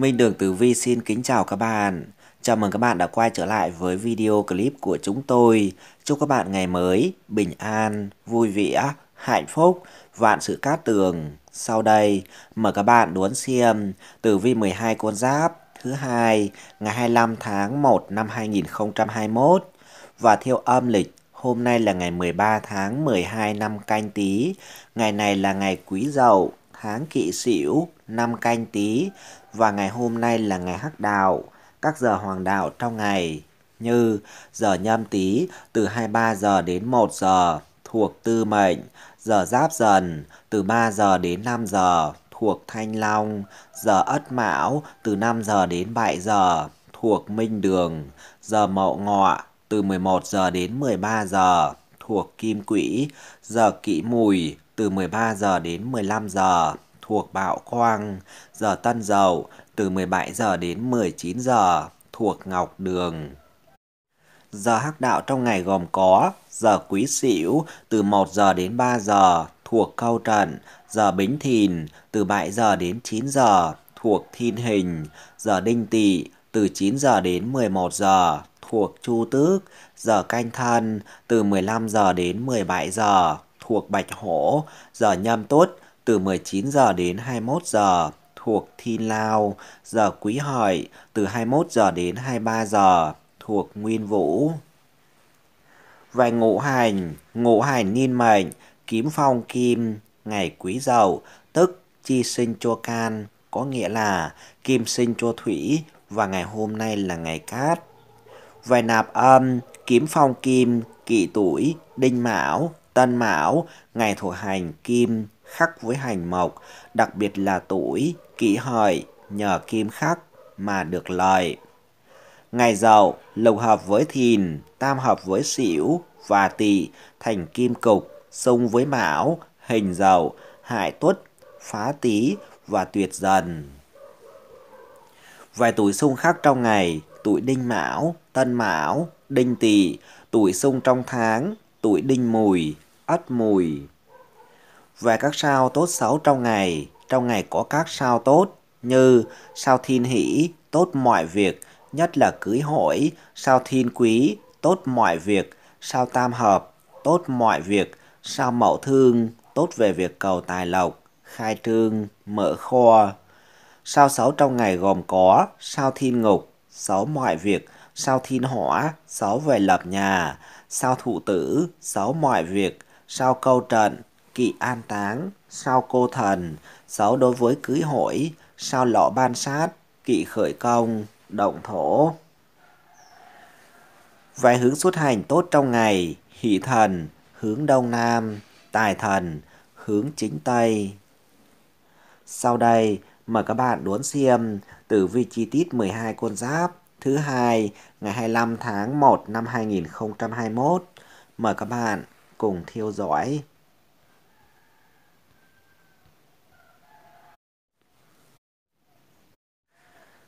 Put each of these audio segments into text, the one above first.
Minh Đường Tử Vi xin kính chào các bạn. Chào mừng các bạn đã quay trở lại với video clip của chúng tôi. Chúc các bạn ngày mới, bình an, vui vẻ, hạnh phúc, vạn sự cát tường. Sau đây, mời các bạn đón xem Tử Vi 12 con giáp thứ hai ngày 25 tháng 1 năm 2021 và theo âm lịch Hôm nay là ngày 13 tháng 12 năm canh tí, ngày này là ngày quý dậu, tháng kỵ sửu, năm canh tí và ngày hôm nay là ngày hắc đạo, các giờ hoàng đạo trong ngày như giờ nhâm tý từ 23 giờ đến 1 giờ thuộc tư mệnh, giờ giáp dần từ 3 giờ đến 5 giờ thuộc thanh long, giờ ất mão từ 5 giờ đến 7 giờ thuộc minh đường, giờ mậu ngọ từ 11 giờ đến 13 giờ thuộc kim quỹ, giờ kỷ mùi từ 13 giờ đến 15 giờ thuộc Bạo Quang, giờ Tân Dậu từ 17 giờ đến 19 giờ thuộc Ngọc Đường. Giờ hắc đạo trong ngày gồm có giờ Quý Sửu từ 1 giờ đến 3 giờ thuộc Câu Trận, giờ Bính Thìn từ 7 giờ đến 9 giờ thuộc Thiên Hình, giờ Đinh Tỵ từ 9 giờ đến 11 giờ thuộc Chu Tước, giờ Canh Thân từ 15 giờ đến 17 giờ thuộc Bạch Hổ, giờ Nhâm Tuất từ 19 giờ đến 21 giờ thuộc Thi Lao, giờ Quý Hợi từ 21 giờ đến 23 giờ thuộc Nguyên Vũ. Về ngũ hành, ngũ hành niên mệnh, kiếm phong kim, ngày quý dậu, tức chi sinh cho can, có nghĩa là kim sinh cho thủy và ngày hôm nay là ngày cát. Về nạp âm, kiếm phong kim, kỷ tuổi, đinh mão, tân mão, ngày thổ hành kim, khắc với hành mộc, đặc biệt là tuổi, kỷ hợi, nhờ kim khắc mà được lợi. Ngày giàu lục hợp với thìn, tam hợp với sửu và tỵ thành kim cục, xung với mão, hình giàu, hại tuất, phá tý và tuyệt dần. Vài tuổi xung khắc trong ngày, tuổi đinh mão, tân mão, đinh tỵ, tuổi xung trong tháng, tuổi đinh mùi, ất mùi và các sao tốt xấu trong ngày. Trong ngày có các sao tốt như sao thiên hỷ, tốt mọi việc, nhất là cưới hỏi, sao thiên quý, tốt mọi việc, sao tam hợp, tốt mọi việc, sao mậu thương, tốt về việc cầu tài lộc, khai trương, mở kho. Sao xấu trong ngày gồm có sao thiên ngục, xấu mọi việc, sao thiên hỏa, xấu về lập nhà, sao thụ tử, xấu mọi việc, sao câu trận, kỵ an táng, sao cô thần, xấu đối với cưới hỏi, sao lọ ban sát, kỵ khởi công, động thổ. Vài hướng xuất hành tốt trong ngày, hỷ thần, hướng đông nam, tài thần, hướng chính tây. Sau đây, mời các bạn đốn xem tử vi chi tiết 12 con giáp thứ hai ngày 25 tháng 1 năm 2021. Mời các bạn cùng theo dõi.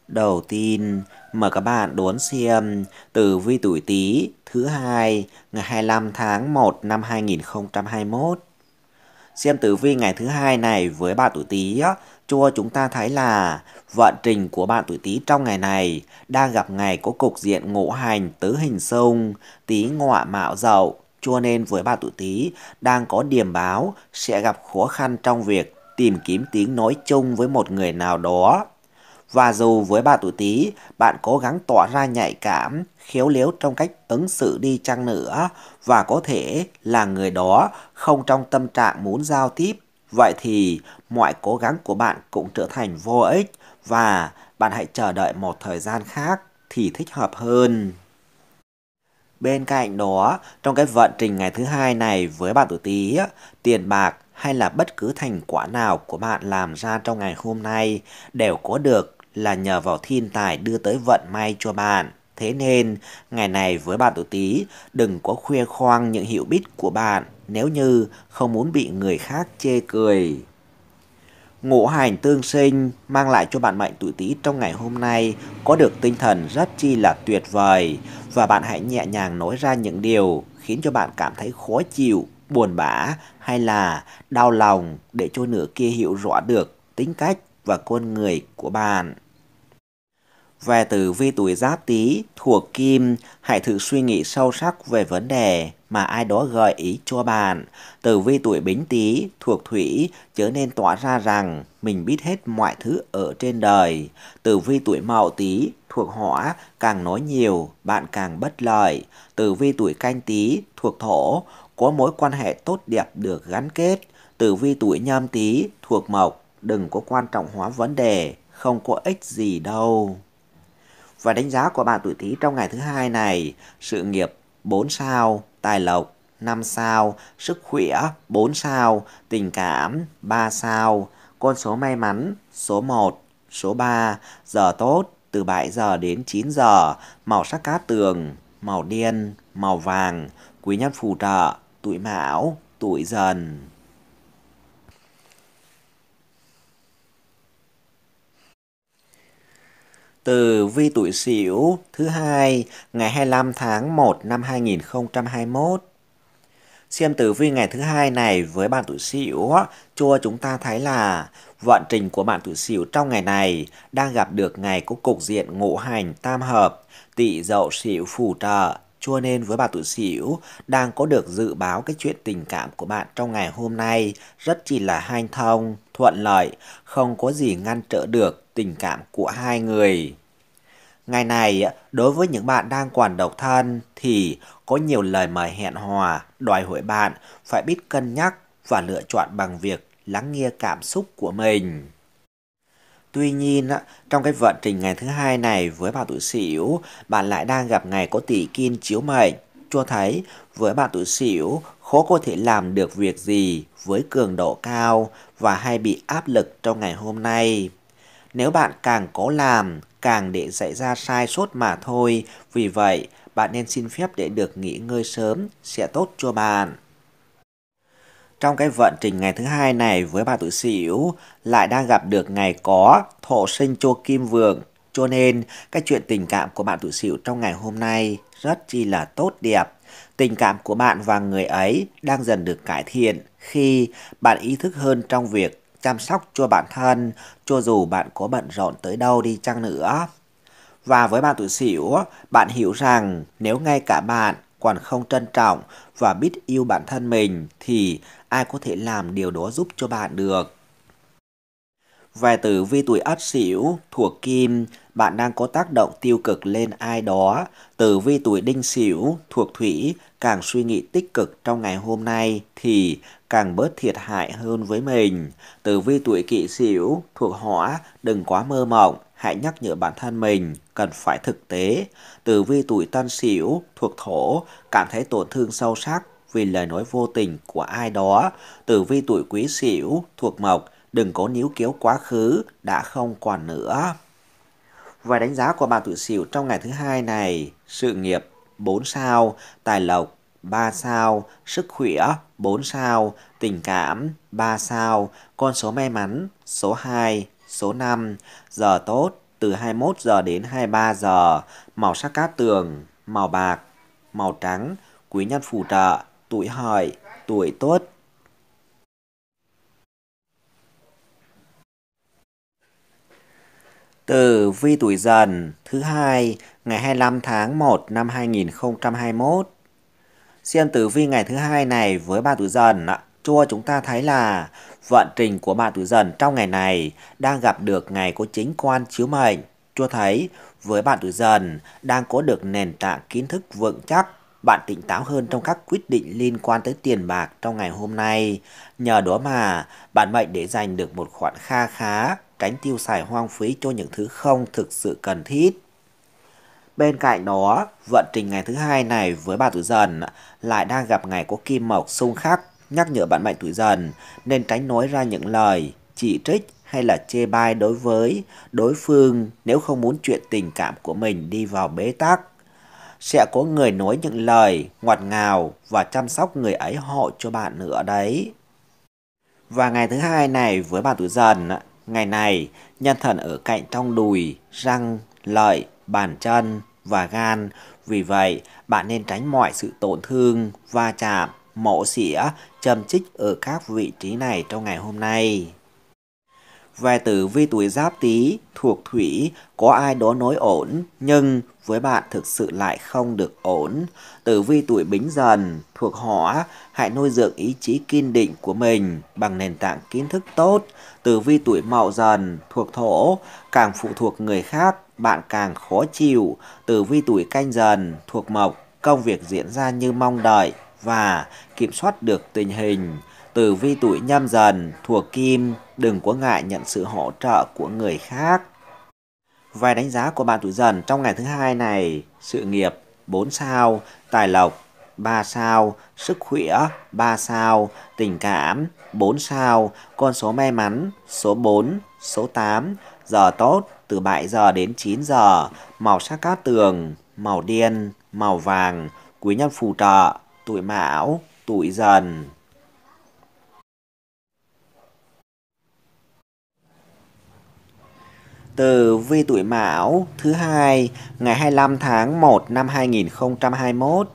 Đầu tiên, mời các bạn đón xem tử vi tuổi Tý thứ hai ngày 25 tháng 1 năm 2021. Xem tử vi ngày thứ hai này với bạn tuổi Tý cho chúng ta thấy là vận trình của bạn tuổi Tý trong ngày này đang gặp ngày có cục diện ngũ hành tứ hình xung, Tý ngọ mạo dậu, cho nên với bạn tuổi Tý đang có điểm báo sẽ gặp khó khăn trong việc tìm kiếm tiếng nói chung với một người nào đó và dù với bà tuổi Tý, bạn cố gắng tỏ ra nhạy cảm, khéo léo trong cách ứng xử đi chăng nữa và có thể là người đó không trong tâm trạng muốn giao tiếp, vậy thì mọi cố gắng của bạn cũng trở thành vô ích và bạn hãy chờ đợi một thời gian khác thì thích hợp hơn. Bên cạnh đó, trong cái vận trình ngày thứ hai này với bạn tuổi Tý, tiền bạc hay là bất cứ thành quả nào của bạn làm ra trong ngày hôm nay đều có được là nhờ vào thiên tài đưa tới vận may cho bạn. Thế nên, ngày này với bạn tuổi Tý, đừng có khoe khoang những hiểu biết của bạn nếu như không muốn bị người khác chê cười. Ngũ hành tương sinh mang lại cho bạn mệnh tuổi Tý trong ngày hôm nay có được tinh thần rất chi là tuyệt vời và bạn hãy nhẹ nhàng nói ra những điều khiến cho bạn cảm thấy khó chịu, buồn bã hay là đau lòng để cho nửa kia hiểu rõ được tính cách và con người của bạn. Về tử vi tuổi giáp tý thuộc kim, hãy thử suy nghĩ sâu sắc về vấn đề mà ai đó gợi ý cho bạn. Tử vi tuổi bính tý thuộc thủy, chớ nên tỏa ra rằng mình biết hết mọi thứ ở trên đời. Tử vi tuổi mậu tý thuộc hỏa, càng nói nhiều, bạn càng bất lợi. Tử vi tuổi canh tý thuộc thổ, có mối quan hệ tốt đẹp được gắn kết. Tử vi tuổi nhâm tý thuộc mộc, đừng có quan trọng hóa vấn đề, không có ích gì đâu. Và đánh giá của bạn tuổi Tý trong ngày thứ hai này, sự nghiệp 4 sao, tài lộc 5 sao, sức khỏe 4 sao, tình cảm 3 sao, con số may mắn số 1, số 3, giờ tốt từ 7 giờ đến 9 giờ, màu sắc cát tường, màu đen, màu vàng, quý nhân phù trợ, tuổi mão, tuổi dần. Từ vi tuổi Sửu thứ hai ngày 25 tháng 1 năm 2021. Xem tử vi ngày thứ hai này với bạn tuổi Sửu, cho chúng ta thấy là vận trình của bạn tuổi Sửu trong ngày này đang gặp được ngày có cục diện ngũ hành tam hợp, tỵ dậu Sửu phù trợ, cho nên với bạn tuổi Sửu đang có được dự báo cái chuyện tình cảm của bạn trong ngày hôm nay rất chỉ là hanh thông thuận lợi, không có gì ngăn trở được tình cảm của hai người. Ngày này, đối với những bạn đang còn độc thân thì có nhiều lời mời hẹn hò, đòi hỏi bạn phải biết cân nhắc và lựa chọn bằng việc lắng nghe cảm xúc của mình. Tuy nhiên, trong cái vận trình ngày thứ hai này với bạn tuổi Sửu, bạn lại đang gặp ngày có tỷ kim chiếu mệnh, cho thấy với bạn tuổi Sửu khó có thể làm được việc gì với cường độ cao và hay bị áp lực trong ngày hôm nay. Nếu bạn càng cố làm, càng để xảy ra sai sót mà thôi, vì vậy bạn nên xin phép để được nghỉ ngơi sớm sẽ tốt cho bạn. Trong cái vận trình ngày thứ hai này với bà tuổi Sửu lại đang gặp được ngày có thổ sinh cho kim vượng, cho nên cái chuyện tình cảm của bạn tuổi Sửu trong ngày hôm nay rất chi là tốt đẹp Tình cảm của bạn và người ấy đang dần được cải thiện khi bạn ý thức hơn trong việc chăm sóc cho bản thân cho dù bạn có bận rộn tới đâu đi chăng nữa. Và với bạn tuổi Sửu, bạn hiểu rằng nếu ngay cả bạn còn không trân trọng và biết yêu bản thân mình thì ai có thể làm điều đó giúp cho bạn được. Về tử vi tuổi Ất Sửu thuộc Kim bạn đang có tác động tiêu cực lên ai đó. Tử vi tuổi đinh sửu thuộc thủy càng suy nghĩ tích cực trong ngày hôm nay thì càng bớt thiệt hại hơn với mình. Tử vi tuổi kỵ sửu thuộc hỏa đừng quá mơ mộng, hãy nhắc nhở bản thân mình cần phải thực tế. Tử vi tuổi tân sửu thuộc thổ cảm thấy tổn thương sâu sắc vì lời nói vô tình của ai đó. Tử vi tuổi quý sửu thuộc mộc đừng có níu kéo quá khứ đã không còn nữa. Và đánh giá của bạn tự xỉu trong ngày thứ hai này, sự nghiệp 4 sao, tài lộc 3 sao, sức khỏe 4 sao, tình cảm 3 sao, con số may mắn số 2, số 5, giờ tốt từ 21 giờ đến 23 giờ, màu sắc cát tường, màu bạc, màu trắng, quý nhân phù trợ, tuổi hợi, tuổi tốt. tử vi tuổi dần thứ hai ngày 25 tháng 1 năm 2021. Xem tử vi ngày thứ hai này với ba tuổi dần ạ. Cho chúng ta thấy là vận trình của bà tuổi dần trong ngày này đang gặp được ngày có chính quan chiếu mệnh. Cho thấy với bạn tuổi dần đang có được nền tảng kiến thức vững chắc bạn tỉnh táo hơn trong các quyết định liên quan tới tiền bạc trong ngày hôm nay. Nhờ đó mà bạn mệnh để dành được một khoản kha khá, tránh tiêu xài hoang phí cho những thứ không thực sự cần thiết. Bên cạnh đó, vận trình ngày thứ hai này với bà tuổi dần lại đang gặp ngày có kim mộc xung khắc, nhắc nhở bạn mệnh tuổi dần nên tránh nói ra những lời chỉ trích hay là chê bai đối với đối phương nếu không muốn chuyện tình cảm của mình đi vào bế tắc sẽ có người nói những lời ngọt ngào và chăm sóc người ấy hộ cho bạn nữa đấy. Và ngày thứ hai này với bạn tuổi dần, ngày này nhân thần ở cạnh trong đùi, răng, lợi, bàn chân và gan. Vì vậy, bạn nên tránh mọi sự tổn thương, va chạm, mổ xỉa, châm chích ở các vị trí này trong ngày hôm nay về tử vi tuổi giáp tý thuộc thủy có ai đó nói ổn nhưng với bạn thực sự lại không được ổn tử vi tuổi bính dần thuộc hỏa hãy nuôi dưỡng ý chí kiên định của mình bằng nền tảng kiến thức tốt tử vi tuổi mậu dần thuộc thổ càng phụ thuộc người khác bạn càng khó chịu tử vi tuổi canh dần thuộc mộc công việc diễn ra như mong đợi và kiểm soát được tình hình Tử vi tuổi nhâm dần thuộc kim, đừng có ngại nhận sự hỗ trợ của người khác. Vài đánh giá của bạn tuổi dần trong ngày thứ hai này, sự nghiệp 4 sao, tài lộc 3 sao, sức khỏe 3 sao, tình cảm 4 sao, con số may mắn số 4, số 8, giờ tốt từ 7 giờ đến 9 giờ, màu sắc cát tường, màu đen, màu vàng, quý nhân phù trợ, tuổi mão, tuổi dần. từ vi tuổi Mão thứ hai ngày 25 tháng 1 năm 2021.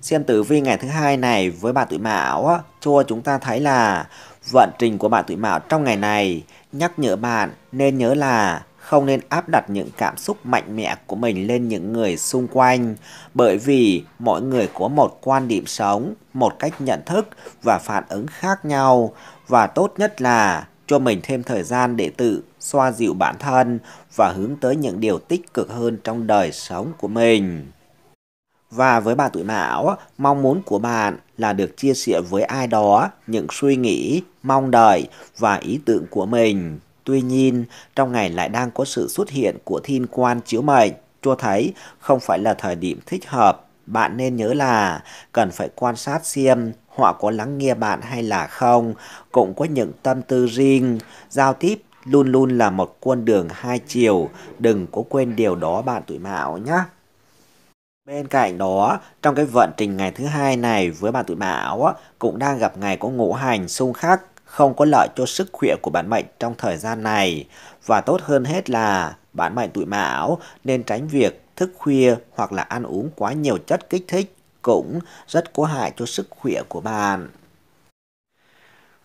Xem tử vi ngày thứ hai này với bạn tuổi Mão cho chúng ta thấy là vận trình của bạn tuổi Mão trong ngày này nhắc nhở bạn nên nhớ là không nên áp đặt những cảm xúc mạnh mẽ của mình lên những người xung quanh bởi vì mỗi người có một quan điểm sống, một cách nhận thức và phản ứng khác nhau và tốt nhất là cho mình thêm thời gian để tự xoa dịu bản thân và hướng tới những điều tích cực hơn trong đời sống của mình. Và với bà tuổi mão, mong muốn của bạn là được chia sẻ với ai đó những suy nghĩ, mong đợi và ý tưởng của mình. Tuy nhiên, trong ngày lại đang có sự xuất hiện của thiên quan chiếu mệnh, cho thấy không phải là thời điểm thích hợp. Bạn nên nhớ là cần phải quan sát xem họ có lắng nghe bạn hay là không, cũng có những tâm tư riêng, giao tiếp luôn luôn là một con đường hai chiều, đừng có quên điều đó bạn tuổi mão nhé. Bên cạnh đó, trong cái vận trình ngày thứ hai này với bạn tuổi mão cũng đang gặp ngày có ngũ hành xung khắc, không có lợi cho sức khỏe của bạn mệnh trong thời gian này. Và tốt hơn hết là bạn mệnh tuổi mão nên tránh việc thức khuya hoặc là ăn uống quá nhiều chất kích thích cũng rất có hại cho sức khỏe của bạn.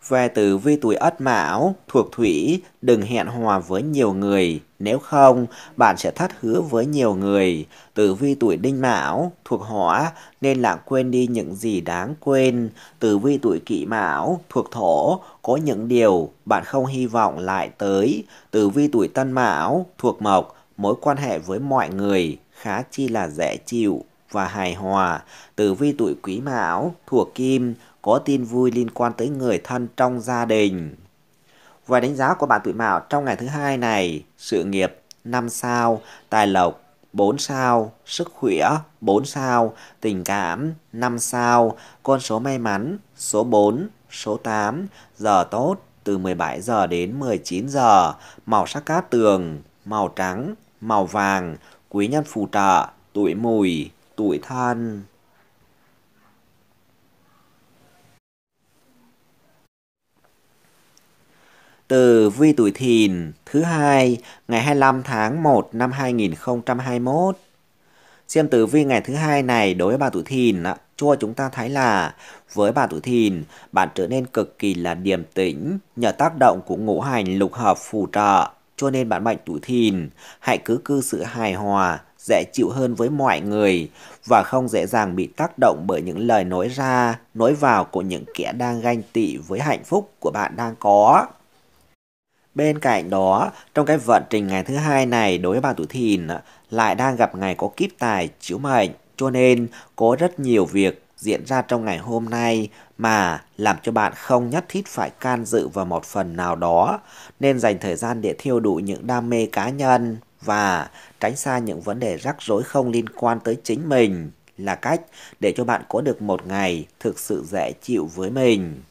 Về tử vi tuổi Ất Mão, thuộc Thủy, đừng hẹn hòa với nhiều người, nếu không, bạn sẽ thất hứa với nhiều người. Tử vi tuổi Đinh Mão, thuộc Hỏa, nên là quên đi những gì đáng quên. Tử vi tuổi Kỷ Mão, thuộc Thổ, có những điều bạn không hy vọng lại tới. Tử vi tuổi Tân Mão, thuộc Mộc, mối quan hệ với mọi người khá chi là dễ chịu và hài hòa. Tử vi tuổi quý mão, thuộc kim, có tin vui liên quan tới người thân trong gia đình. Và đánh giá của bạn tuổi mão trong ngày thứ hai này, sự nghiệp 5 sao, tài lộc 4 sao, sức khỏe 4 sao, tình cảm 5 sao, con số may mắn số 4, số 8, giờ tốt từ 17 giờ đến 19 giờ, màu sắc cát tường, màu trắng, màu vàng, quý nhân phù trợ, tuổi mùi tuổi thân. Từ vi tuổi thìn thứ hai ngày 25 tháng 1 năm 2021. Xem tử vi ngày thứ hai này đối với bà tuổi thìn ạ, cho chúng ta thấy là với bà tuổi thìn, bạn trở nên cực kỳ là điềm tĩnh nhờ tác động của ngũ hành lục hợp phù trợ. Cho nên bạn mệnh tuổi thìn, hãy cứ cư xử hài hòa, dễ chịu hơn với mọi người và không dễ dàng bị tác động bởi những lời nói ra, nói vào của những kẻ đang ganh tị với hạnh phúc của bạn đang có. Bên cạnh đó, trong cái vận trình ngày thứ hai này đối với bạn tuổi thìn lại đang gặp ngày có kíp tài chiếu mệnh, cho nên có rất nhiều việc diễn ra trong ngày hôm nay mà làm cho bạn không nhất thiết phải can dự vào một phần nào đó, nên dành thời gian để thiêu đủ những đam mê cá nhân, và tránh xa những vấn đề rắc rối không liên quan tới chính mình là cách để cho bạn có được một ngày thực sự dễ chịu với mình.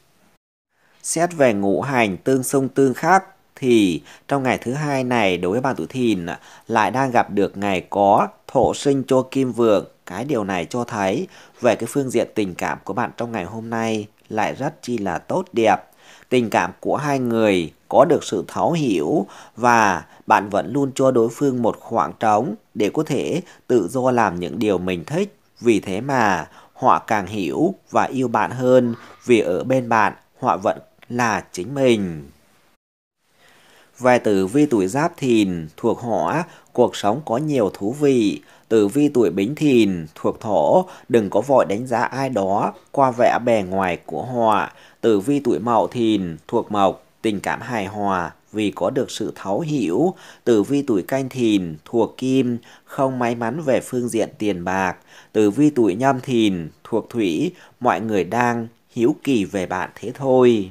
Xét về ngũ hành tương xung tương khắc thì trong ngày thứ hai này đối với bạn tuổi thìn lại đang gặp được ngày có thổ sinh cho kim vượng. Cái điều này cho thấy về cái phương diện tình cảm của bạn trong ngày hôm nay lại rất chi là tốt đẹp Tình cảm của hai người có được sự thấu hiểu và bạn vẫn luôn cho đối phương một khoảng trống để có thể tự do làm những điều mình thích. Vì thế mà họ càng hiểu và yêu bạn hơn vì ở bên bạn họ vẫn là chính mình. Về tử vi tuổi giáp thìn thuộc họ cuộc sống có nhiều thú vị Tử vi tuổi bính thìn, thuộc thổ, đừng có vội đánh giá ai đó qua vẻ bề ngoài của họ. Tử vi tuổi mậu thìn, thuộc mộc, tình cảm hài hòa vì có được sự thấu hiểu. Tử vi tuổi canh thìn, thuộc kim, không may mắn về phương diện tiền bạc. Tử vi tuổi nhâm thìn, thuộc thủy, mọi người đang hiếu kỳ về bạn thế thôi.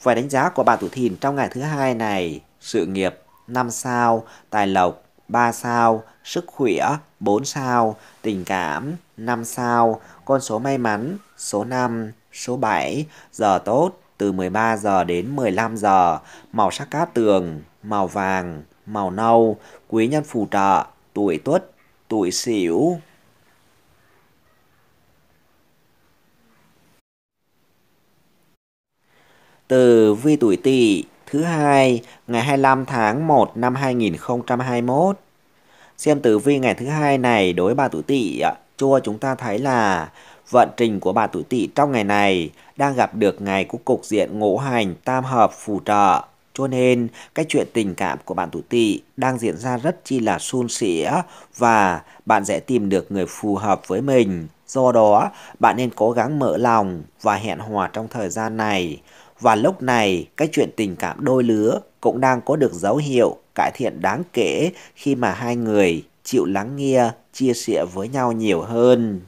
Phải đánh giá của bạn tuổi thìn trong ngày thứ hai này, sự nghiệp năm sao, tài lộc 3 sao, sức khỏe 4 sao, tình cảm 5 sao, con số may mắn số 5, số 7, giờ tốt từ 13 giờ đến 15 giờ, màu sắc cát tường, màu vàng, màu nâu, quý nhân phù trợ, tuổi tuất, tuổi sửu. Từ vi tuổi tỵ Thứ hai, ngày 25 tháng 1 năm 2021. Xem tử vi ngày thứ hai này đối với bà tuổi Tỵ cho chúng ta thấy là vận trình của bà tuổi Tỵ trong ngày này đang gặp được ngày của cục diện ngũ hành tam hợp phù trợ. Cho nên, cái chuyện tình cảm của bạn tuổi tỵ đang diễn ra rất chi là suôn sẻ và bạn sẽ tìm được người phù hợp với mình. Do đó, bạn nên cố gắng mở lòng và hẹn hòa trong thời gian này. Và lúc này, cái chuyện tình cảm đôi lứa cũng đang có được dấu hiệu cải thiện đáng kể khi mà hai người chịu lắng nghe, chia sẻ với nhau nhiều hơn.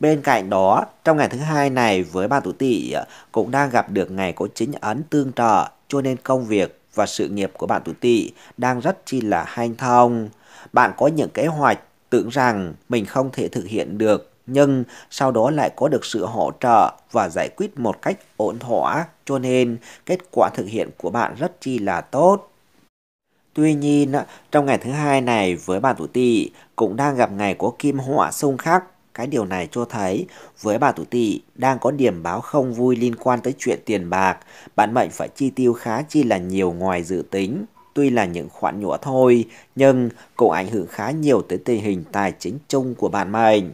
Bên cạnh đó, trong ngày thứ hai này với bà tuổi tỵ ờ, cũng đang gặp được ngày có chính ấn tương trợ, cho nên công việc và sự nghiệp của bạn tuổi tỵ đang rất chi là hanh thông. Bạn có những kế hoạch tưởng rằng mình không thể thực hiện được nhưng sau đó lại có được sự hỗ trợ và giải quyết một cách ổn thỏa, cho nên kết quả thực hiện của bạn rất chi là tốt. Tuy nhiên, trong ngày thứ hai này với bạn tuổi tỵ cũng đang gặp ngày có kim họa xung khắc. Cái điều này cho thấy với bà tuổi tỵ đang có điểm báo không vui liên quan tới chuyện tiền bạc, bạn mệnh phải chi tiêu khá chi là nhiều ngoài dự tính. Tuy là những khoản nhỏ thôi, nhưng cũng ảnh hưởng khá nhiều tới tình hình tài chính chung của bạn mệnh.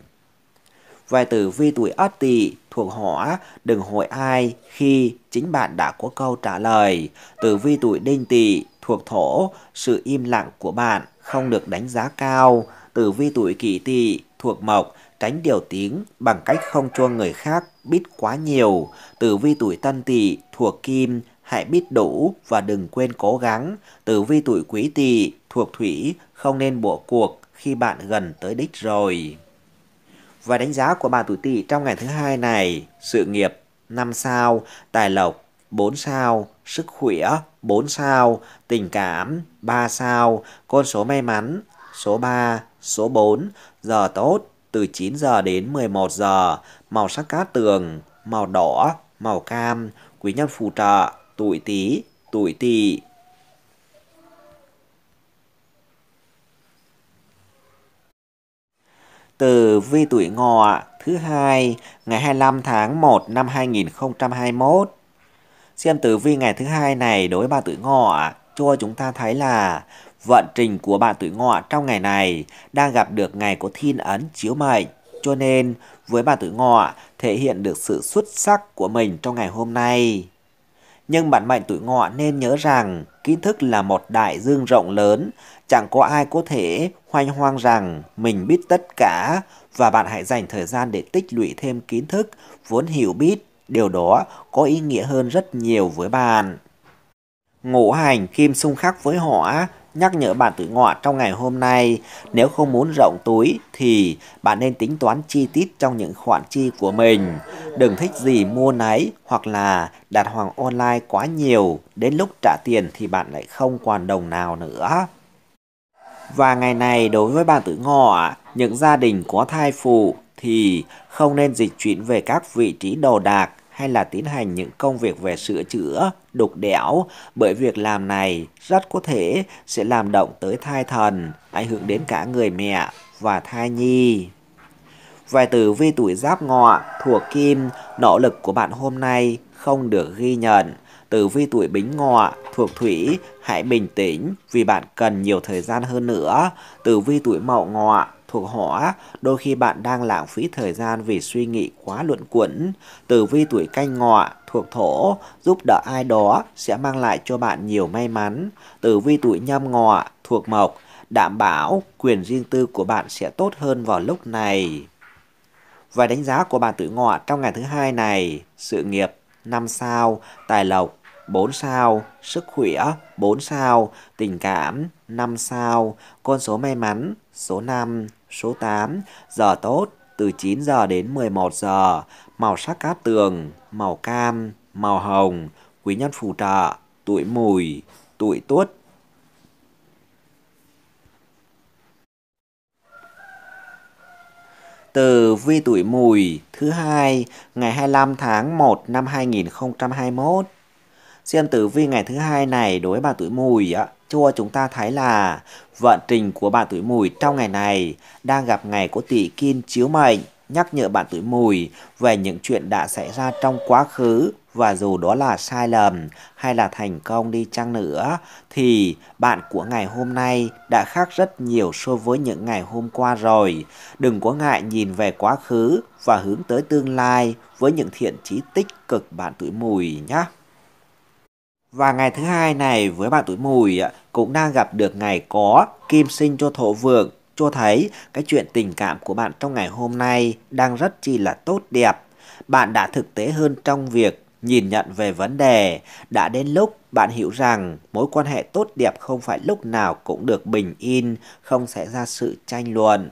Vài tử vi tuổi Ất Tỵ thuộc hỏa, đừng hỏi ai khi chính bạn đã có câu trả lời. Tử vi tuổi Đinh Tỵ thuộc thổ, sự im lặng của bạn không được đánh giá cao. Tử vi tuổi Kỷ Tỵ thuộc mộc, tránh điều tiếng bằng cách không cho người khác biết quá nhiều. Tử vi tuổi Tân Tỵ thuộc kim, hãy biết đủ và đừng quên cố gắng. Tử vi tuổi Quý Tỵ thuộc thủy, không nên bỏ cuộc khi bạn gần tới đích rồi. Và đánh giá của bà tuổi Tỵ trong ngày thứ hai này, sự nghiệp 5 sao, tài lộc 4 sao, sức khỏe 4 sao, tình cảm 3 sao, con số may mắn số 3, số 4, giờ tốt từ 9 giờ đến 11 giờ, màu sắc cát tường, màu đỏ, màu cam, quý nhân phù trợ, tuổi Tý, tuổi Tỵ. từ vi tuổi ngọ thứ hai ngày 25 tháng 1 năm 2021. Xem tử vi ngày thứ hai này đối với bạn tuổi ngọ cho chúng ta thấy là vận trình của bạn tuổi ngọ trong ngày này đang gặp được ngày có thiên ấn chiếu mệnh. Cho nên với bạn tuổi ngọ thể hiện được sự xuất sắc của mình trong ngày hôm nay. Nhưng bạn mệnh tuổi ngọ nên nhớ rằng kiến thức là một đại dương rộng lớn, chẳng có ai có thể hoanh hoang rằng mình biết tất cả và bạn hãy dành thời gian để tích lũy thêm kiến thức, vốn hiểu biết, điều đó có ý nghĩa hơn rất nhiều với bạn. Ngũ hành kim xung khắc với hỏa nhắc nhở bạn tuổi ngọ trong ngày hôm nay nếu không muốn rộng túi thì bạn nên tính toán chi tiết trong những khoản chi của mình. Đừng thích gì mua nấy hoặc là đặt hoàng online quá nhiều, đến lúc trả tiền thì bạn lại không còn đồng nào nữa. Và ngày này đối với bạn tuổi ngọ, những gia đình có thai phụ thì không nên dịch chuyển về các vị trí đồ đạc hay là tiến hành những công việc về sửa chữa, đục đẽo, bởi việc làm này rất có thể sẽ làm động tới thai thần, ảnh hưởng đến cả người mẹ và thai nhi. Vài từ vi tuổi giáp ngọ, thuộc kim, nỗ lực của bạn hôm nay không được ghi nhận. Từ vi tuổi bính ngọ, thuộc thủy, hãy bình tĩnh vì bạn cần nhiều thời gian hơn nữa. Từ vi tuổi mậu ngọ, Thuộc hỏa đôi khi bạn đang lãng phí thời gian vì suy nghĩ quá luận quẩn. Tử vi tuổi canh ngọ, thuộc thổ, giúp đỡ ai đó sẽ mang lại cho bạn nhiều may mắn. Tử vi tuổi nhâm ngọ, thuộc mộc, đảm bảo quyền riêng tư của bạn sẽ tốt hơn vào lúc này. Và đánh giá của bạn tuổi ngọ trong ngày thứ hai này, sự nghiệp 5 sao, tài lộc 4 sao, sức khỏe 4 sao, tình cảm 5 sao, con số may mắn số 5, số 8, giờ tốt từ 9 giờ đến 11 giờ, màu sắc cát tường, màu cam, màu hồng, quý nhân phù trợ, tuổi mùi, tuổi tuất. Từ vi tuổi mùi thứ hai ngày 25 tháng 1 năm 2021. Xem tử vi ngày thứ hai này đối với bà tuổi mùi ạ cho chúng ta thấy là vận trình của bạn tuổi mùi trong ngày này đang gặp ngày của tỷ kim chiếu mệnh nhắc nhở bạn tuổi mùi về những chuyện đã xảy ra trong quá khứ và dù đó là sai lầm hay là thành công đi chăng nữa thì bạn của ngày hôm nay đã khác rất nhiều so với những ngày hôm qua rồi. Đừng có ngại nhìn về quá khứ và hướng tới tương lai với những thiện chí tích cực bạn tuổi mùi nhé. Và ngày thứ hai này với bạn tuổi mùi cũng đang gặp được ngày có kim sinh cho thổ vượng cho thấy cái chuyện tình cảm của bạn trong ngày hôm nay đang rất chi là tốt đẹp. Bạn đã thực tế hơn trong việc nhìn nhận về vấn đề. Đã đến lúc bạn hiểu rằng mối quan hệ tốt đẹp không phải lúc nào cũng được bình yên, không xảy ra sự tranh luận.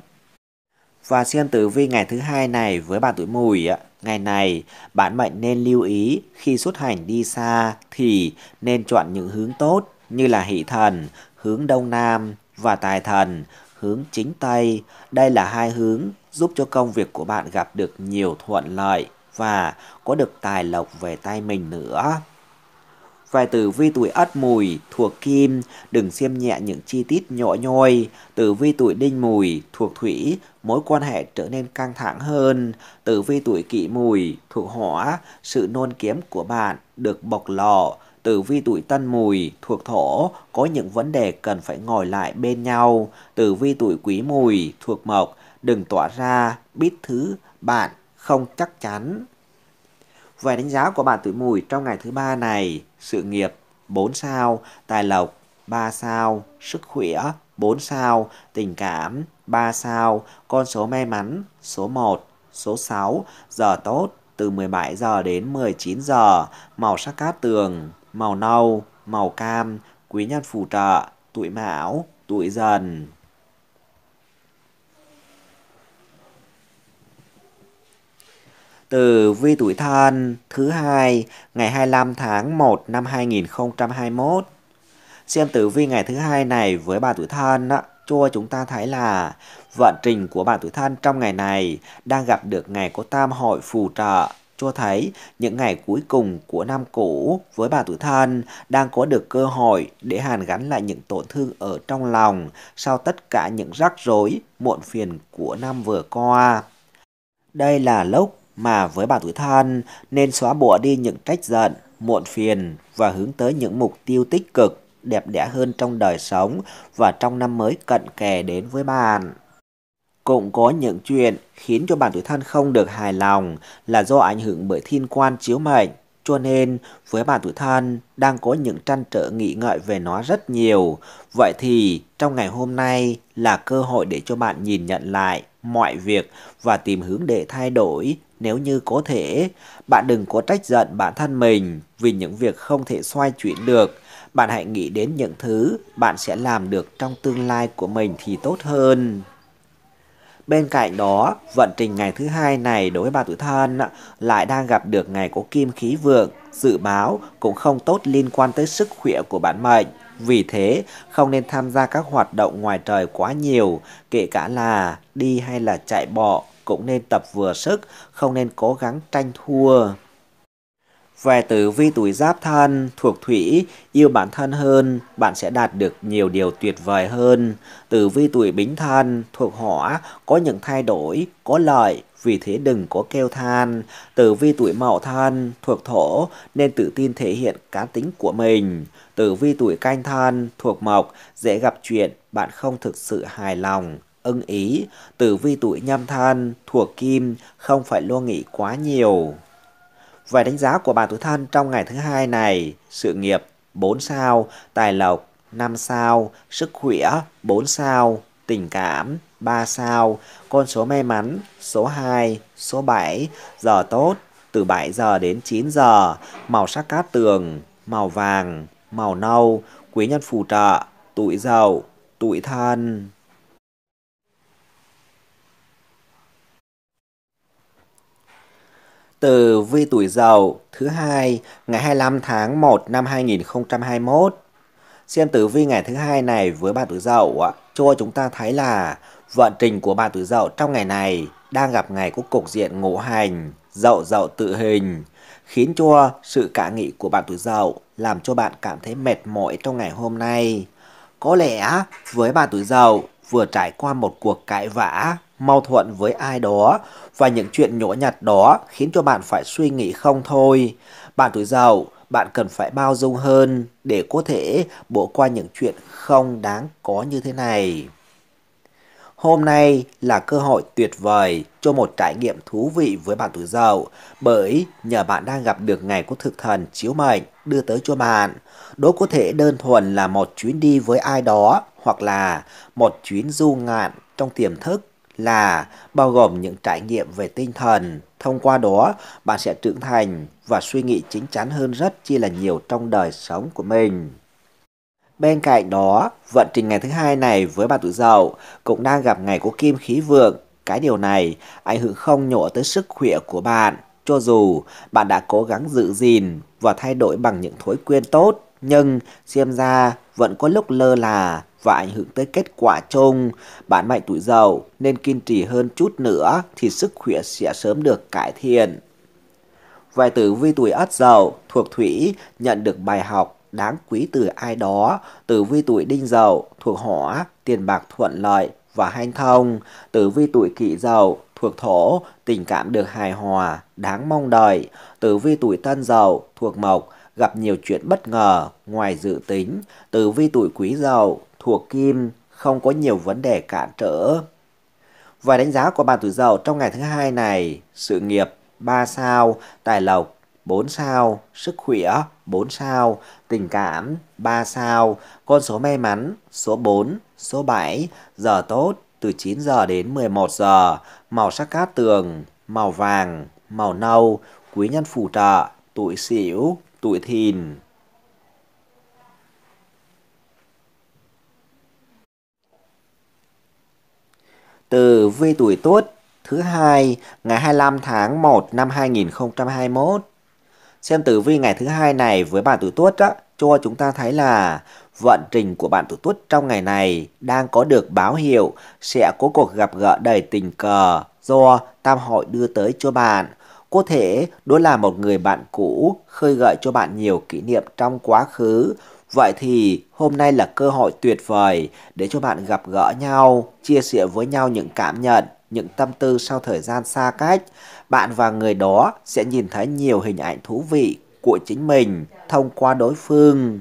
Và xem tử vi ngày thứ hai này với bạn tuổi mùi Ngày này, bạn mệnh nên lưu ý khi xuất hành đi xa thì nên chọn những hướng tốt như là hỷ thần, hướng đông nam và tài thần, hướng chính tây. Đây là hai hướng giúp cho công việc của bạn gặp được nhiều thuận lợi và có được tài lộc về tay mình nữa vài tử vi tuổi ất mùi thuộc kim, đừng xem nhẹ những chi tiết nhỏ nhoi. Tử vi tuổi đinh mùi thuộc thủy, mối quan hệ trở nên căng thẳng hơn. Tử vi tuổi kỷ mùi thuộc hỏa, sự nôn kiếm của bạn được bộc lộ. Tử vi tuổi tân mùi thuộc thổ, có những vấn đề cần phải ngồi lại bên nhau. Tử vi tuổi quý mùi thuộc mộc, đừng tỏa ra, biết thứ bạn không chắc chắn. Về đánh giá của bạn tuổi mùi trong ngày thứ ba này, sự nghiệp 4 sao, tài lộc 3 sao, sức khỏe 4 sao, tình cảm 3 sao, con số may mắn số 1, số 6, giờ tốt từ 17 giờ đến 19 giờ, màu sắc cát tường, màu nâu, màu cam, quý nhân phù trợ, tuổi mão, tuổi dần. từ vi tuổi thân thứ hai ngày 25 tháng 1 năm 2021. Xem tử vi ngày thứ hai này với bà tuổi thân á, cho chúng ta thấy là vận trình của bà tuổi thân trong ngày này đang gặp được ngày có tam hội phù trợ cho thấy những ngày cuối cùng của năm cũ với bà tuổi thân đang có được cơ hội để hàn gắn lại những tổn thương ở trong lòng sau tất cả những rắc rối muộn phiền của năm vừa qua. Đây là lúc mà với bản tuổi thân nên xóa bỏ đi những trách giận, muộn phiền và hướng tới những mục tiêu tích cực, đẹp đẽ hơn trong đời sống và trong năm mới cận kề đến với bạn. Cũng có những chuyện khiến cho bản tuổi thân không được hài lòng là do ảnh hưởng bởi thiên quan chiếu mệnh. Cho nên, với bản tuổi thân, đang có những trăn trở nghĩ ngợi về nó rất nhiều. Vậy thì, trong ngày hôm nay là cơ hội để cho bạn nhìn nhận lại mọi việc và tìm hướng để thay đổi nếu như có thể. Bạn đừng có trách giận bản thân mình vì những việc không thể xoay chuyển được. Bạn hãy nghĩ đến những thứ bạn sẽ làm được trong tương lai của mình thì tốt hơn. Bên cạnh đó, vận trình ngày thứ hai này đối với bà tuổi thân lại đang gặp được ngày có kim khí vượng, dự báo cũng không tốt liên quan tới sức khỏe của bản mệnh. Vì thế, không nên tham gia các hoạt động ngoài trời quá nhiều, kể cả là đi hay là chạy bộ, cũng nên tập vừa sức, không nên cố gắng tranh thua. Về tử vi tuổi giáp thân, thuộc thủy, yêu bản thân hơn, bạn sẽ đạt được nhiều điều tuyệt vời hơn. Tử vi tuổi bính thân, thuộc hỏa, có những thay đổi, có lợi, vì thế đừng có kêu than. Tử vi tuổi mậu thân thuộc thổ nên tự tin thể hiện cá tính của mình. Tử vi tuổi canh thân thuộc mộc dễ gặp chuyện bạn không thực sự hài lòng ưng ý. Tử vi tuổi nhâm thân thuộc kim không phải lo nghĩ quá nhiều. Vài đánh giá của bạn tuổi thân trong ngày thứ hai này, sự nghiệp 4 sao, tài lộc 5 sao, sức khỏe 4 sao, tình cảm, 3 sao, con số may mắn, số 2, số 7, giờ tốt, từ 7 giờ đến 9 giờ, màu sắc cát tường, màu vàng, màu nâu, quý nhân phù trợ, tuổi dậu, tuổi thân. Từ vi tuổi dậu thứ hai ngày 25 tháng 1 năm 2021 Xem tử vi ngày thứ hai này với bạn tuổi dậu cho chúng ta thấy là vận trình của bạn tuổi dậu trong ngày này đang gặp ngày của cục diện ngũ hành, dậu dậu tự hình, khiến cho sự cả nghị của bạn tuổi dậu làm cho bạn cảm thấy mệt mỏi trong ngày hôm nay. Có lẽ với bạn tuổi dậu vừa trải qua một cuộc cãi vã, mâu thuẫn với ai đó và những chuyện nhỏ nhặt đó khiến cho bạn phải suy nghĩ không thôi. Bạn tuổi dậu bạn cần phải bao dung hơn để có thể bỏ qua những chuyện không đáng có như thế này. Hôm nay là cơ hội tuyệt vời cho một trải nghiệm thú vị với bạn tuổi dậu bởi nhờ bạn đang gặp được ngày của thực thần chiếu mệnh đưa tới cho bạn. Đó có thể đơn thuần là một chuyến đi với ai đó hoặc là một chuyến du ngạn trong tiềm thức là bao gồm những trải nghiệm về tinh thần. Thông qua đó, bạn sẽ trưởng thành và suy nghĩ chính chắn hơn rất chi là nhiều trong đời sống của mình. Bên cạnh đó, vận trình ngày thứ hai này với bạn tuổi dậu cũng đang gặp ngày của kim khí vượng. Cái điều này ảnh hưởng không nhỏ tới sức khỏe của bạn. Cho dù bạn đã cố gắng giữ gìn và thay đổi bằng những thói quen tốt, nhưng xem ra vẫn có lúc lơ là và ảnh hưởng tới kết quả chung. bạn mạnh tuổi giàu nên kiên trì hơn chút nữa thì sức khỏe sẽ sớm được cải thiện. Vài tử vi tuổi ất giàu thuộc thủy nhận được bài học đáng quý từ ai đó. Tử vi tuổi đinh giàu thuộc hỏa, tiền bạc thuận lợi và hanh thông. Tử vi tuổi kỷ giàu thuộc thổ, tình cảm được hài hòa, đáng mong đợi. Tử vi tuổi tân giàu thuộc mộc, gặp nhiều chuyện bất ngờ, ngoài dự tính. Tử vi tuổi quý giàu thuộc kim không có nhiều vấn đề cản trở. Và đánh giá của bạn tuổi Dậu trong ngày thứ hai này, sự nghiệp 3 sao, tài lộc 4 sao, sức khỏe 4 sao, tình cảm 3 sao, con số may mắn số 4, số 7, giờ tốt từ 9 giờ đến 11 giờ, màu sắc cát tường, màu vàng, màu nâu, quý nhân phù trợ, tuổi xỉu, tuổi thìn. từ vi tuổi Tuất thứ hai ngày 25 tháng 1 năm 2021. Xem tử vi ngày thứ hai này với bạn tuổi Tuất đó cho chúng ta thấy là vận trình của bạn tuổi Tuất trong ngày này đang có được báo hiệu sẽ có cuộc gặp gỡ đầy tình cờ do tam hội đưa tới cho bạn. Có thể đó là một người bạn cũ khơi gợi cho bạn nhiều kỷ niệm trong quá khứ Vậy thì hôm nay là cơ hội tuyệt vời để cho bạn gặp gỡ nhau, chia sẻ với nhau những cảm nhận, những tâm tư sau thời gian xa cách. Bạn và người đó sẽ nhìn thấy nhiều hình ảnh thú vị của chính mình thông qua đối phương.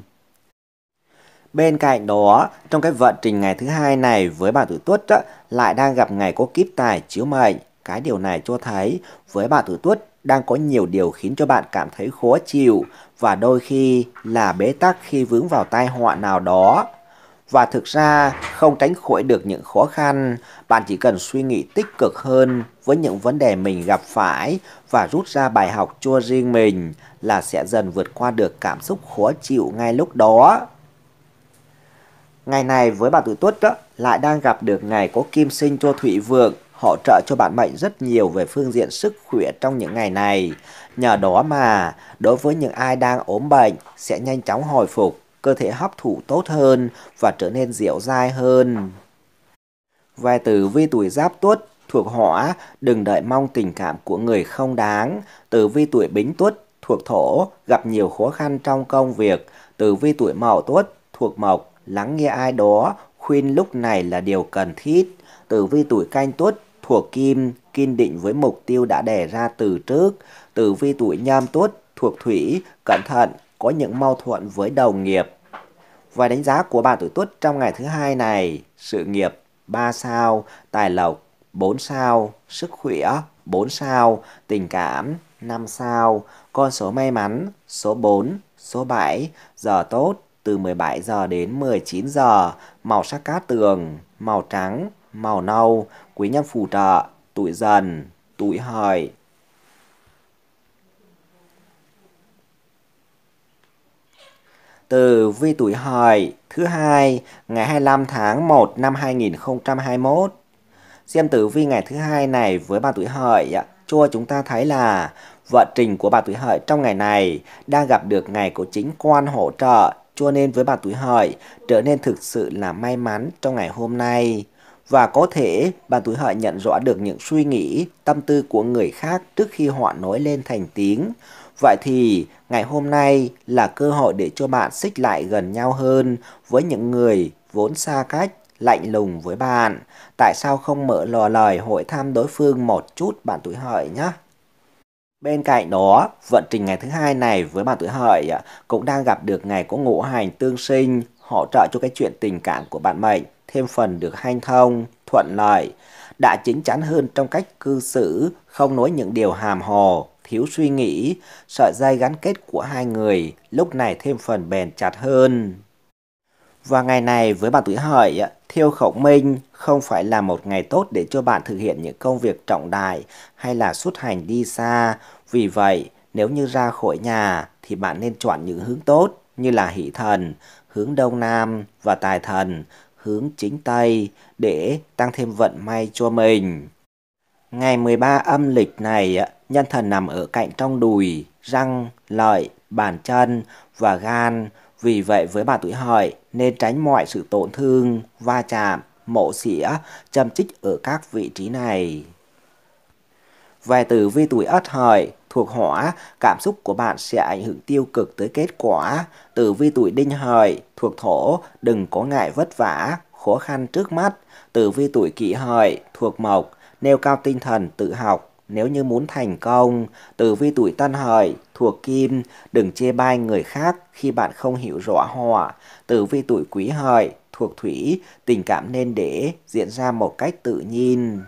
Bên cạnh đó, trong cái vận trình ngày thứ hai này với bạn tuổi tuất lại đang gặp ngày có kíp tài chiếu mệnh. Cái điều này cho thấy với bạn tuổi tuất đang có nhiều điều khiến cho bạn cảm thấy khó chịu và đôi khi là bế tắc khi vướng vào tai họa nào đó. Và thực ra không tránh khỏi được những khó khăn, bạn chỉ cần suy nghĩ tích cực hơn với những vấn đề mình gặp phải và rút ra bài học cho riêng mình là sẽ dần vượt qua được cảm xúc khó chịu ngay lúc đó. Ngày này với bà tuổi tuất đó, lại đang gặp được ngày có kim sinh cho thủy vượng hỗ trợ cho bạn bệnh rất nhiều về phương diện sức khỏe trong những ngày này. Nhờ đó mà, đối với những ai đang ốm bệnh sẽ nhanh chóng hồi phục, cơ thể hấp thụ tốt hơn và trở nên dẻo dai hơn. Về tử vi tuổi giáp tuất thuộc hỏa, đừng đợi mong tình cảm của người không đáng. Tử vi tuổi bính tuất thuộc thổ, gặp nhiều khó khăn trong công việc. Tử vi tuổi mậu tuất thuộc mộc, lắng nghe ai đó, khuyên lúc này là điều cần thiết tử vi tuổi canh tuất thuộc kim, kiên định với mục tiêu đã đề ra từ trước. Tử vi tuổi nhâm tuất thuộc thủy, cẩn thận, có những mâu thuẫn với đồng nghiệp. Vài đánh giá của bạn tuổi tuất trong ngày thứ hai này, sự nghiệp 3 sao, tài lộc 4 sao, sức khỏe 4 sao, tình cảm 5 sao, con số may mắn số 4, số 7, giờ tốt từ 17 giờ đến 19 giờ, màu sắc cát tường, màu trắng, màu nâu, quý nhân phù trợ, tuổi dần, tuổi hợi. Từ vi tuổi hợi thứ hai ngày 25 tháng 1 năm 2021. Xem tử vi ngày thứ hai này với bà tuổi hợi cho chúng ta thấy là vận trình của bà tuổi hợi trong ngày này đang gặp được ngày của chính quan hỗ trợ cho nên với bà tuổi hợi trở nên thực sự là may mắn trong ngày hôm nay và có thể bạn tuổi hợi nhận rõ được những suy nghĩ, tâm tư của người khác trước khi họ nói lên thành tiếng. Vậy thì ngày hôm nay là cơ hội để cho bạn xích lại gần nhau hơn với những người vốn xa cách, lạnh lùng với bạn. Tại sao không mở lò lời hội thăm đối phương một chút bạn tuổi hợi nhé? Bên cạnh đó, vận trình ngày thứ hai này với bạn tuổi hợi cũng đang gặp được ngày có ngũ hành tương sinh hỗ trợ cho cái chuyện tình cảm của bạn mệnh thêm phần được hanh thông, thuận lợi, đã chính chắn hơn trong cách cư xử, không nói những điều hàm hồ, thiếu suy nghĩ, sợi dây gắn kết của hai người lúc này thêm phần bền chặt hơn. Và ngày này với bạn tuổi hợi, thiêu khẩu minh không phải là một ngày tốt để cho bạn thực hiện những công việc trọng đại hay là xuất hành đi xa. Vì vậy, nếu như ra khỏi nhà thì bạn nên chọn những hướng tốt như là hỷ thần, hướng đông nam và tài thần, hướng chính Tây để tăng thêm vận may cho mình. Ngày 13 âm lịch này, nhân thần nằm ở cạnh trong đùi, răng, lợi, bàn chân và gan. Vì vậy với bà tuổi hợi nên tránh mọi sự tổn thương, va chạm, mổ xỉa, châm chích ở các vị trí này. Về tử vi tuổi ất hợi, thuộc hỏa, cảm xúc của bạn sẽ ảnh hưởng tiêu cực tới kết quả. Tử vi tuổi đinh hợi, thuộc thổ, đừng có ngại vất vả, khó khăn trước mắt. Tử vi tuổi kỷ hợi, thuộc mộc, nêu cao tinh thần tự học, nếu như muốn thành công, tử vi tuổi tân hợi thuộc kim, đừng chê bai người khác khi bạn không hiểu rõ họ. Tử vi tuổi quý hợi thuộc thủy, tình cảm nên để diễn ra một cách tự nhiên.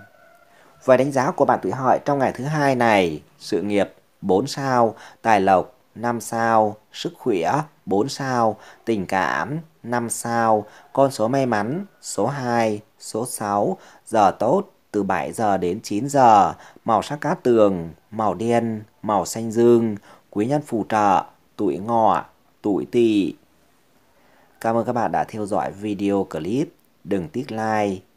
Về đánh giá của bạn tuổi hợi trong ngày thứ hai này, sự nghiệp 4 sao, tài lộc 5 sao, sức khỏe 4 sao, tình cảm 5 sao, con số may mắn số 2, số 6, giờ tốt từ 7 giờ đến 9 giờ, màu sắc cát tường, màu đen, màu xanh dương, quý nhân phù trợ, tuổi ngọ, tuổi tỵ. Cảm ơn các bạn đã theo dõi video clip. Đừng tiếc like,